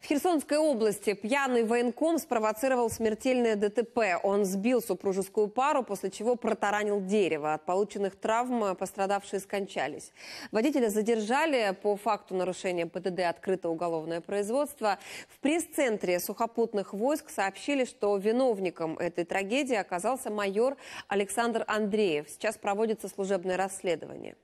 В Херсонской области пьяный военком спровоцировал смертельное ДТП. Он сбил супружескую пару, после чего протаранил дерево. От полученных травм пострадавшие скончались. Водителя задержали по факту нарушения ПДД открыто уголовное производство. В пресс-центре сухопутных войск сообщили, что виновником этой трагедии оказался майор Александр Андреев. Сейчас проводится служебное расследование.